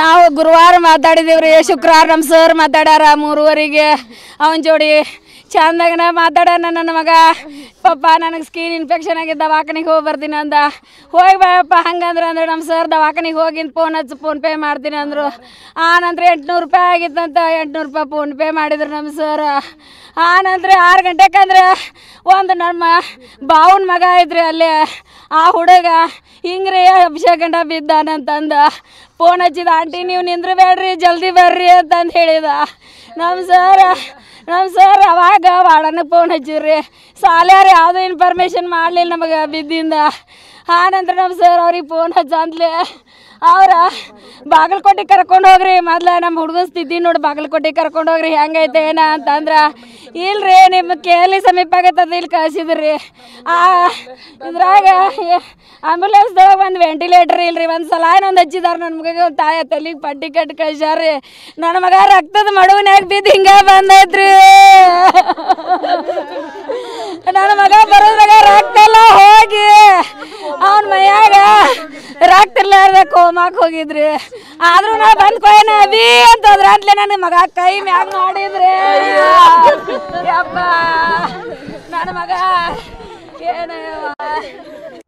ನಾವು ಗುರುವಾರ ಮಾತಾಡಿದೇವ್ರಿ ಶುಕ್ರವಾರ ನಮ್ಮ ಸರ್ ಮಾತಾಡ್ಯಾರ ಮೂರುವರೆಗೆ ಅವನ ಜೋಡಿ ಚಂದಾಗನ ಮಾತಾಡೋಣ ನನ್ನ ಮಗ ಪಪ್ಪ ನನಗೆ ಸ್ಕಿನ್ ಇನ್ಫೆಕ್ಷನ್ ಆಗಿದ್ದ ದವಾಖಾನಿಗೆ ಹೋಗಿ ಬರ್ತೀನಿ ಅಂದ ಹೋಗಿ ಬಾಯಪ್ಪ ಹಂಗಂದ್ರೆ ಅಂದ್ರೆ ನಮ್ಮ ಸರ್ ದವಾಖಾನಿಗೆ ಹೋಗಿಂದು ಫೋನ್ ಹಚ್ಚಿ ಪೇ ಮಾಡ್ತೀನಿ ಅಂದರು ಆ ನಂತರ ಎಂಟುನೂರು ರೂಪಾಯಿ ಆಗಿತ್ತಂತ ಎಂಟುನೂರು ರೂಪಾಯಿ ಫೋನ್ ಪೇ ಮಾಡಿದ್ರು ನಮ್ಮ ಸರ್ ಆ ಆರು ಗಂಟೆಗೆ ಅಂದ್ರೆ ಒಂದು ನಮ್ಮ ಬಾವನ ಮಗ ಇದ್ರಿ ಅಲ್ಲೇ ಆ ಹುಡುಗ ಹಿಂಗ್ರಿ ಅಭಿಷೇಕಂಡ ಬಿದ್ದಾನಂತಂದ ಫೋನ್ ಹಚ್ಚಿದ ಆಂಟಿ ನೀವು ನಿಂದ್ರಬೇಡ್ರಿ ಜಲ್ದಿ ಬರ್ರಿ ಅಂತಂದು ಹೇಳಿದ ನಮ್ಮ ಸರ್ ನಮ್ಮ ಸರ್ ಅವಾಗ ವಾಡನ ಫೋನ್ ಹಚ್ಚಿದ್ರಿ ಸಾಲ್ಯಾರು ಯಾವುದೂ ಇನ್ಫಾರ್ಮೇಶನ್ ಮಾಡಲಿಲ್ಲ ನಮಗೆ ಬಿದ್ದಿಂದ ಆ ನಂತರ ನಮ್ಮ ಸರ್ ಅವ್ರಿಗೆ ಫೋನ್ ಹಚ್ಚಂದ್ಲೆ ಅವ್ರ ಬಾಗಲಕೋಟೆ ಕರ್ಕೊಂಡು ಹೋಗ್ರಿ ಮೊದ್ಲ ನಮ್ಮ ಹುಡುಗಸ್ತಿದ್ದೀನಿ ನೋಡಿ ಬಾಗಲಕೋಟೆ ಕರ್ಕೊಂಡು ಹೋಗ್ರಿ ಹೆಂಗೈತೆ ಏನ ಅಂತಂದ್ರೆ ಇಲ್ರಿ ನಿಮ್ಮ ಕೇಳಿ ಸಮೀಪ ಆಗತ್ತದ ಇಲ್ಲಿ ಕಳ್ಸಿದ್ರಿ ಆ ಇದ್ರಾಗ ಆಂಬುಲೆನ್ಸ್ದೊಳಗೆ ಒಂದು ವೆಂಟಿಲೇಟರ್ ಇಲ್ರಿ ಒಂದು ಸಲ ಒಂದು ಹಚ್ಚಿದಾರ ನನ್ನ ಮಗ ತಾಯ ತಾಯಿ ತಲೆಗೆ ಪಟ್ಟಿ ಕಟ್ಟಿ ರೀ ನನ್ನ ಮಗ ರಕ್ತದ ಮಡುವನ್ಯಾಗ ಬಿದ್ದು ಹಿಂಗೆ ಬಂದೈತ್ರಿ ರಕ್ತ ಇರ್ಲಾರ್ದ ಕೋಮಾಕ್ ಹೋಗಿದ್ರಿ ಆದ್ರೂ ನಾ ಬಂದ್ ಕೊಯ್ನ ಅದಿ ಅಂತ ಅದ್ರ ನನಗೆ ನನ್ನ ಮಗ ಕೈ ಮ್ಯಾಗ ಮಾಡಿದ್ರಿ ಯಪ್ಪ ನನ್ನ ಮಗ ಏನ